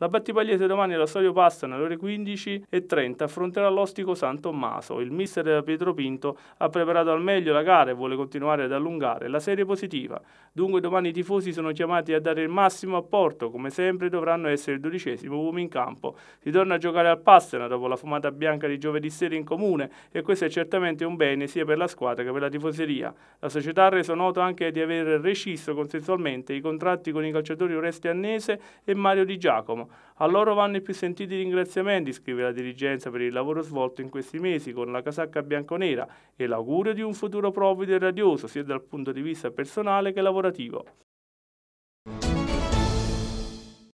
La Battipagliese domani allo Stadio Passano alle ore 15.30 affronterà l'Ostico San Tommaso. Il mister Pietro Pinto ha preparato al meglio la gara e vuole continuare ad allungare la serie positiva. Dunque domani i tifosi sono chiamati a dare il massimo apporto, come sempre dovranno essere il dodicesimo uomo in campo. Si torna a giocare al Passano dopo la fumata bianca di giovedì sera in comune e questo è certamente un bene sia per la squadra che per la tifoseria. La società ha reso noto anche di aver rescisso consensualmente i contratti con i calciatori Oreste Annese e Mario Di Giacomo a loro vanno i più sentiti ringraziamenti, scrive la dirigenza per il lavoro svolto in questi mesi con la casacca bianconera e l'augurio di un futuro provido e radioso sia dal punto di vista personale che lavorativo.